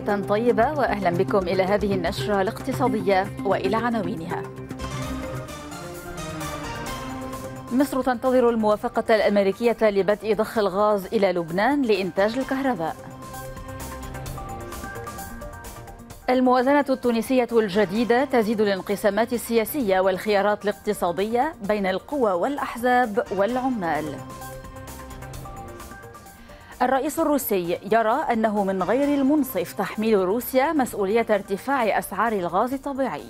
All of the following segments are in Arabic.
بداية طيبة وأهلا بكم إلى هذه النشرة الاقتصادية وإلى عناوينها مصر تنتظر الموافقة الأمريكية لبدء ضخ الغاز إلى لبنان لإنتاج الكهرباء الموازنة التونسية الجديدة تزيد الانقسامات السياسية والخيارات الاقتصادية بين القوى والأحزاب والعمال الرئيس الروسي يرى أنه من غير المنصف تحميل روسيا مسؤولية ارتفاع أسعار الغاز الطبيعي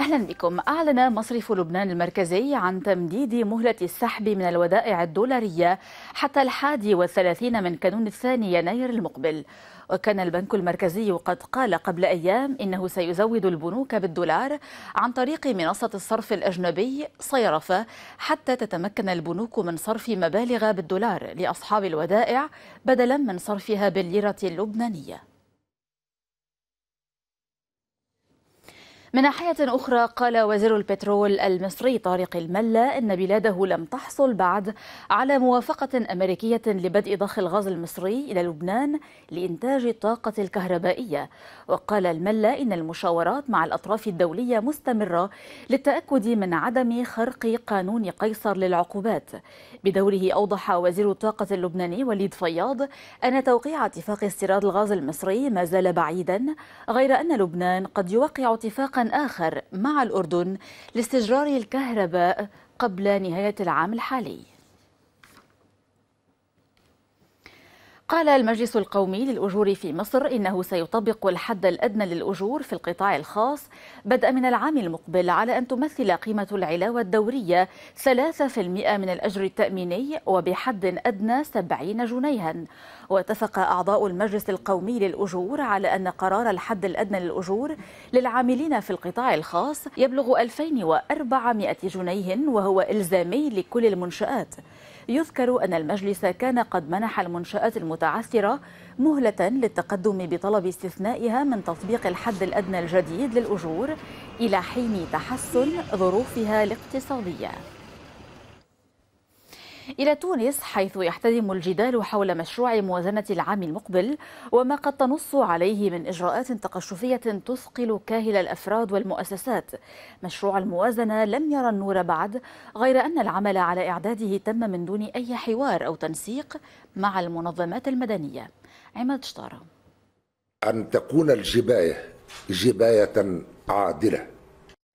أهلا بكم أعلن مصرف لبنان المركزي عن تمديد مهلة السحب من الودائع الدولارية حتى الحادي والثلاثين من كانون الثاني يناير المقبل وكان البنك المركزي قد قال قبل أيام إنه سيزود البنوك بالدولار عن طريق منصة الصرف الأجنبي صيرف حتى تتمكن البنوك من صرف مبالغ بالدولار لأصحاب الودائع بدلا من صرفها بالليرة اللبنانية من ناحية أخرى قال وزير البترول المصري طارق الملا أن بلاده لم تحصل بعد على موافقة أمريكية لبدء ضخ الغاز المصري إلى لبنان لإنتاج الطاقة الكهربائية وقال الملا إن المشاورات مع الأطراف الدولية مستمرة للتأكد من عدم خرق قانون قيصر للعقوبات بدوره أوضح وزير الطاقة اللبناني وليد فياض أن توقيع اتفاق استيراد الغاز المصري ما زال بعيدا غير أن لبنان قد يوقع اتفاقا آخر مع الأردن لاستجرار الكهرباء قبل نهاية العام الحالي قال المجلس القومي للأجور في مصر إنه سيطبق الحد الأدنى للأجور في القطاع الخاص بدءا من العام المقبل على أن تمثل قيمة العلاوة الدورية 3% من الأجر التأميني وبحد أدنى 70 جنيها واتفق أعضاء المجلس القومي للأجور على أن قرار الحد الأدنى للأجور للعاملين في القطاع الخاص يبلغ 2400 جنيه وهو إلزامي لكل المنشآت يذكر أن المجلس كان قد منح المنشآت المتحدة المتعثرة مهلة للتقدم بطلب استثنائها من تطبيق الحد الأدنى الجديد للأجور إلى حين تحسن ظروفها الاقتصادية إلى تونس حيث يحتدم الجدال حول مشروع موازنة العام المقبل وما قد تنص عليه من إجراءات تقشفية تثقل كاهل الأفراد والمؤسسات مشروع الموازنة لم يرى النور بعد غير أن العمل على إعداده تم من دون أي حوار أو تنسيق مع المنظمات المدنية عماد شطارة أن تكون الجباية جباية عادلة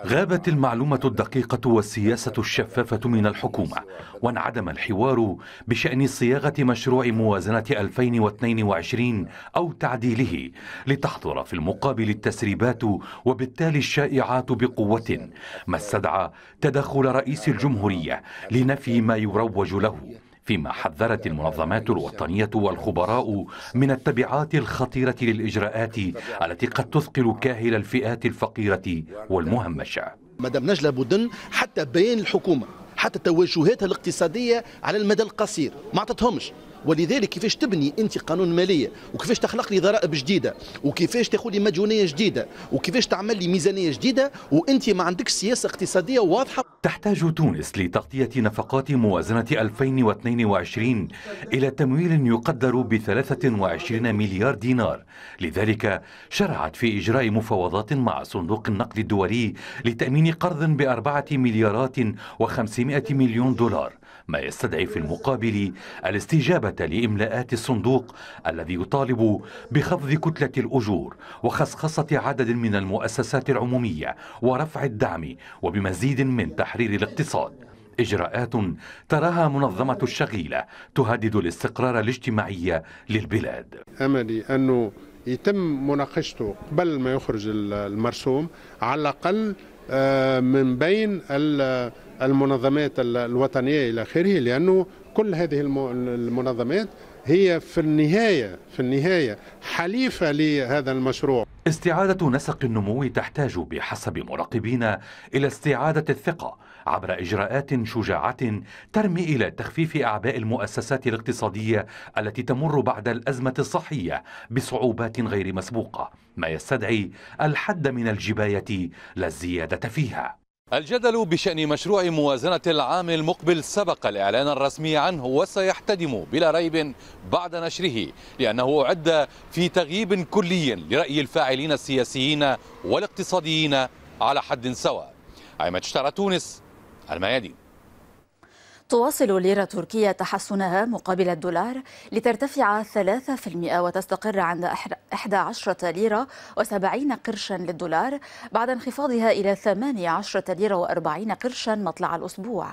غابت المعلومة الدقيقة والسياسة الشفافة من الحكومة وانعدم الحوار بشأن صياغة مشروع موازنة 2022 أو تعديله لتحظر في المقابل التسريبات وبالتالي الشائعات بقوة ما استدعى تدخل رئيس الجمهورية لنفي ما يروج له فيما حذرت المنظمات الوطنية والخبراء من التبعات الخطيرة للإجراءات التي قد تثقل كاهل الفئات الفقيرة والمهمشة مدام نجلة بودن حتى بين الحكومة حتى توجهاتها الاقتصادية على المدى القصير ما عطتهمش ولذلك كيفاش تبني انت قانون ماليه وكيفاش تخلق لي ضرائب جديده وكيفاش تاخذ لي مديونيه جديده وكيفاش تعمل لي ميزانيه جديده وانت ما عندكش سياسه اقتصاديه واضحه تحتاج تونس لتغطيه نفقات موازنه 2022 الى تمويل يقدر ب 23 مليار دينار لذلك شرعت في اجراء مفاوضات مع صندوق النقد الدولي لتامين قرض باربعه مليارات و500 مليون دولار ما يستدعي في المقابل الاستجابة لإملاءات الصندوق الذي يطالب بخفض كتلة الأجور وخصخصة عدد من المؤسسات العمومية ورفع الدعم وبمزيد من تحرير الاقتصاد إجراءات تراها منظمة الشغيلة تهدد الاستقرار الاجتماعي للبلاد أملي أنه يتم مناقشته قبل ما يخرج المرسوم على الأقل آه، من بين المنظمات الوطنيه الى اخره لانه كل هذه المنظمات هي في النهايه في النهايه حليفه لهذا المشروع استعاده نسق النمو تحتاج بحسب مراقبين الى استعاده الثقه عبر اجراءات شجاعه ترمي الى تخفيف اعباء المؤسسات الاقتصاديه التي تمر بعد الازمه الصحيه بصعوبات غير مسبوقه ما يستدعي الحد من الجبايه لا الزياده فيها الجدل بشأن مشروع موازنة العام المقبل سبق الإعلان الرسمي عنه وسيحتدم بلا ريب بعد نشره لأنه أعد في تغييب كلي لرأي الفاعلين السياسيين والاقتصاديين على حد سواء عمد اشترى تونس الميادين تواصل الليرة التركية تحسنها مقابل الدولار لترتفع 3% وتستقر عند 11 ليرة و70 قرشا للدولار بعد انخفاضها إلى 18 ليرة و40 قرشا مطلع الأسبوع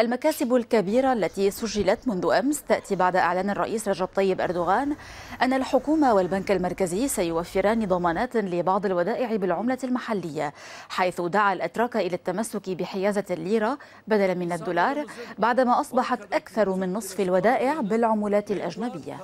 المكاسب الكبيرة التي سجلت منذ أمس تأتي بعد إعلان الرئيس رجب طيب أردوغان أن الحكومة والبنك المركزي سيوفران ضمانات لبعض الودائع بالعملة المحلية حيث دعا الأتراك إلى التمسك بحيازة الليرة بدلا من الدولار بعد بعدما أصبحت أكثر من نصف الودائع بالعملات الأجنبية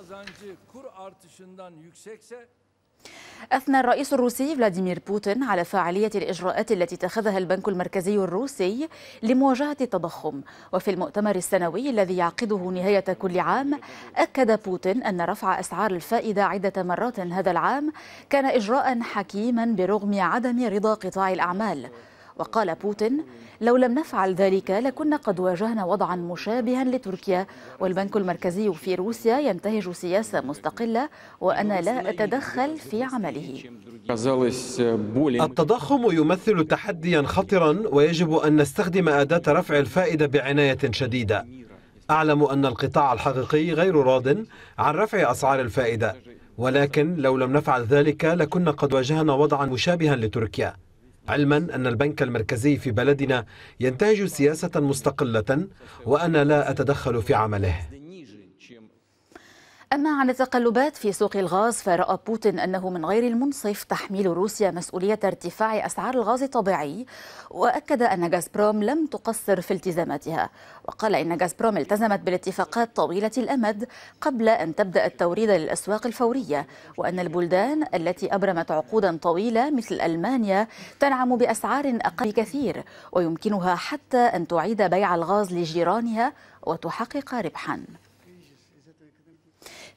أثنى الرئيس الروسي فلاديمير بوتين على فعالية الإجراءات التي اتخذها البنك المركزي الروسي لمواجهة التضخم وفي المؤتمر السنوي الذي يعقده نهاية كل عام أكد بوتين أن رفع أسعار الفائدة عدة مرات هذا العام كان إجراء حكيما برغم عدم رضا قطاع الأعمال وقال بوتين لو لم نفعل ذلك لكنا قد واجهنا وضعا مشابها لتركيا والبنك المركزي في روسيا ينتهج سياسة مستقلة وأنا لا أتدخل في عمله التضخم يمثل تحديا خطرا ويجب أن نستخدم أداة رفع الفائدة بعناية شديدة أعلم أن القطاع الحقيقي غير راض عن رفع أسعار الفائدة ولكن لو لم نفعل ذلك لكنا قد واجهنا وضعا مشابها لتركيا علما أن البنك المركزي في بلدنا ينتهج سياسة مستقلة وأنا لا أتدخل في عمله أما عن التقلبات في سوق الغاز فرأى بوتين أنه من غير المنصف تحميل روسيا مسؤولية ارتفاع أسعار الغاز الطبيعي وأكد أن غازبروم لم تقصر في التزاماتها وقال إن غازبروم التزمت بالاتفاقات طويلة الأمد قبل أن تبدأ التوريد للأسواق الفورية وأن البلدان التي أبرمت عقودا طويلة مثل ألمانيا تنعم بأسعار أقل كثير ويمكنها حتى أن تعيد بيع الغاز لجيرانها وتحقق ربحاً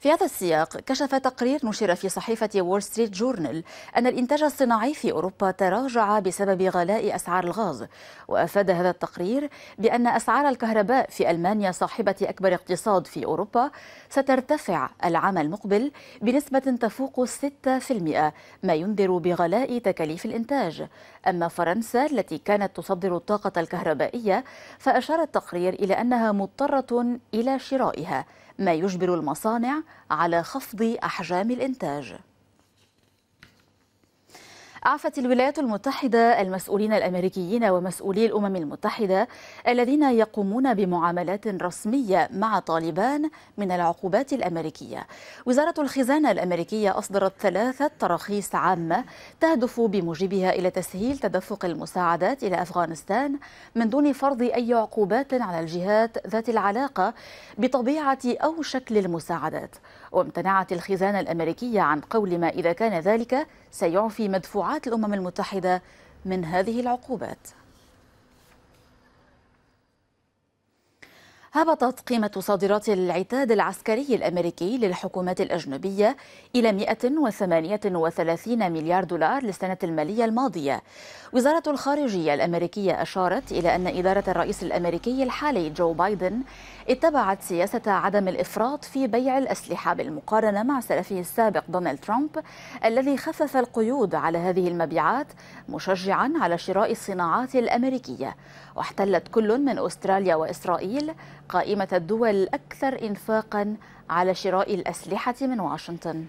في هذا السياق كشف تقرير نشر في صحيفة وول ستريت جورنال أن الإنتاج الصناعي في أوروبا تراجع بسبب غلاء أسعار الغاز وأفاد هذا التقرير بأن أسعار الكهرباء في ألمانيا صاحبة أكبر اقتصاد في أوروبا سترتفع العام المقبل بنسبة تفوق 6% ما ينذر بغلاء تكاليف الإنتاج أما فرنسا التي كانت تصدر الطاقة الكهربائية فأشار التقرير إلى أنها مضطرة إلى شرائها ما يجبر المصانع على خفض أحجام الإنتاج أعفت الولايات المتحدة المسؤولين الأمريكيين ومسؤولي الأمم المتحدة الذين يقومون بمعاملات رسمية مع طالبان من العقوبات الأمريكية وزارة الخزانة الأمريكية أصدرت ثلاثة تراخيص عامة تهدف بموجبها إلى تسهيل تدفق المساعدات إلى أفغانستان من دون فرض أي عقوبات على الجهات ذات العلاقة بطبيعة أو شكل المساعدات وامتنعت الخزانة الأمريكية عن قول ما إذا كان ذلك سيعفي مدفوعات الأمم المتحدة من هذه العقوبات هبطت قيمة صادرات العتاد العسكري الأمريكي للحكومات الأجنبية إلى 138 مليار دولار للسنة المالية الماضية وزارة الخارجية الأمريكية أشارت إلى أن إدارة الرئيس الأمريكي الحالي جو بايدن اتبعت سياسة عدم الإفراط في بيع الأسلحة بالمقارنة مع سلفه السابق دونالد ترامب الذي خفف القيود على هذه المبيعات مشجعا على شراء الصناعات الأمريكية واحتلت كل من أستراليا وإسرائيل قائمة الدول الأكثر إنفاقا على شراء الأسلحة من واشنطن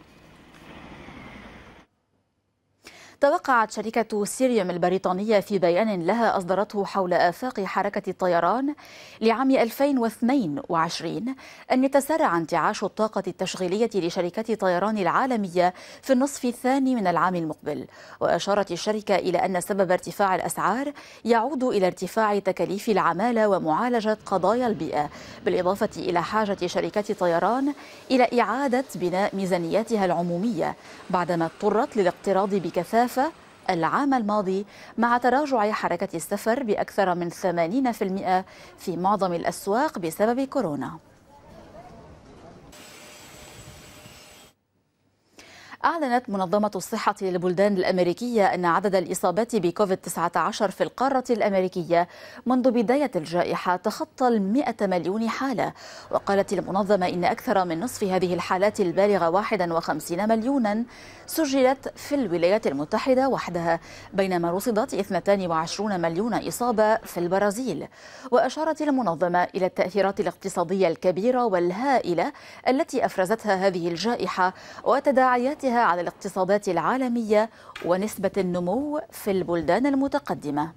توقعت شركة سيريوم البريطانية في بيان لها أصدرته حول آفاق حركة الطيران لعام 2022 أن يتسارع انتعاش الطاقة التشغيلية لشركات طيران العالمية في النصف الثاني من العام المقبل وأشارت الشركة إلى أن سبب ارتفاع الأسعار يعود إلى ارتفاع تكاليف العمالة ومعالجة قضايا البيئة بالإضافة إلى حاجة شركات طيران إلى إعادة بناء ميزانياتها العمومية بعدما اضطرت للاقتراض بكثافة كثافة العام الماضي مع تراجع حركة السفر بأكثر من 80% في معظم الأسواق بسبب كورونا أعلنت منظمة الصحة للبلدان الأمريكية أن عدد الإصابات بكوفيد-19 في القارة الأمريكية منذ بداية الجائحة تخطى المئة مليون حالة وقالت المنظمة إن أكثر من نصف هذه الحالات البالغة 51 مليونا سجلت في الولايات المتحدة وحدها بينما رصدت 22 مليون إصابة في البرازيل وأشارت المنظمة إلى التأثيرات الاقتصادية الكبيرة والهائلة التي أفرزتها هذه الجائحة وتداعياتها تأثيرها على الاقتصادات العالمية ونسبة النمو في البلدان المتقدمة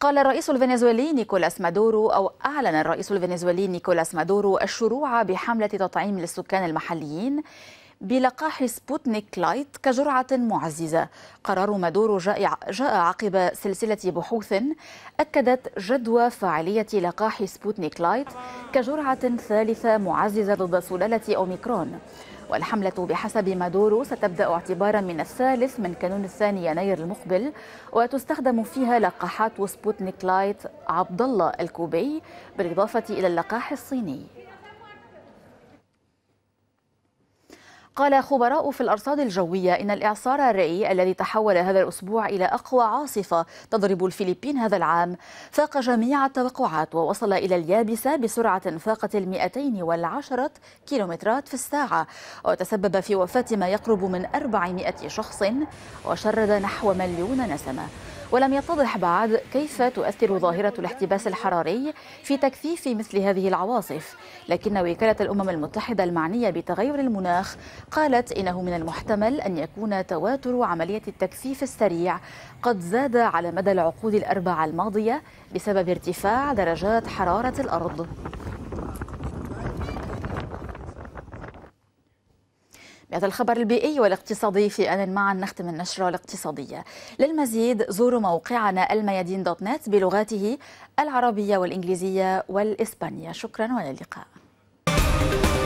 قال الرئيس الفنزويلي نيكولاس مادورو أو أعلن الرئيس الفنزويلي نيكولاس مادورو الشروع بحملة تطعيم للسكان المحليين بلقاح سبوتنيك لايت كجرعة معززة قرار مادورو جاء عقب سلسلة بحوث أكدت جدوى فعالية لقاح سبوتنيك لايت كجرعة ثالثة معززة ضد سلالة أوميكرون والحملة بحسب مادورو ستبدأ اعتبارا من الثالث من كانون الثاني يناير المقبل وتستخدم فيها لقاحات سبوتنيك لايت عبد الله الكوبي بالإضافة إلى اللقاح الصيني قال خبراء في الأرصاد الجوية إن الإعصار الرئي الذي تحول هذا الأسبوع إلى أقوى عاصفة تضرب الفلبين هذا العام فاق جميع التوقعات ووصل إلى اليابسة بسرعة فاقت ال 210 كيلومترات في الساعة وتسبب في وفاة ما يقرب من 400 شخص وشرد نحو مليون نسمة ولم يتضح بعد كيف تؤثر ظاهرة الاحتباس الحراري في تكثيف مثل هذه العواصف لكن وكالة الأمم المتحدة المعنية بتغير المناخ قالت إنه من المحتمل أن يكون تواتر عملية التكثيف السريع قد زاد على مدى العقود الأربعة الماضية بسبب ارتفاع درجات حرارة الأرض بهذا الخبر البيئي والاقتصادي في آن معا نختم النشرة الاقتصادية للمزيد زوروا موقعنا الميادين دوت نت بلغاته العربية والإنجليزية والإسبانية شكرا والى اللقاء